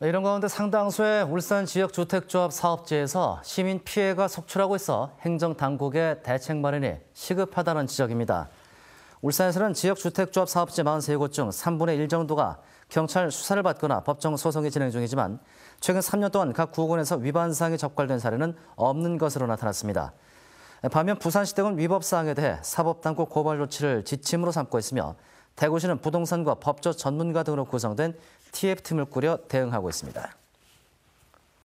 네, 이런 가운데 상당수의 울산 지역 주택조합 사업지에서 시민 피해가 속출하고 있어 행정 당국의 대책 마련이 시급하다는 지적입니다. 울산에서는 지역 주택조합 사업지 43곳 중 3분의 1 정도가 경찰 수사를 받거나 법정 소송이 진행 중이지만 최근 3년 동안 각 구군에서 위반 사항이 적발된 사례는 없는 것으로 나타났습니다. 반면 부산시등은 위법 사항에 대해 사법당국 고발 조치를 지침으로 삼고 있으며 대구시는 부동산과 법조 전문가 등으로 구성된 TF팀을 꾸려 대응하고 있습니다.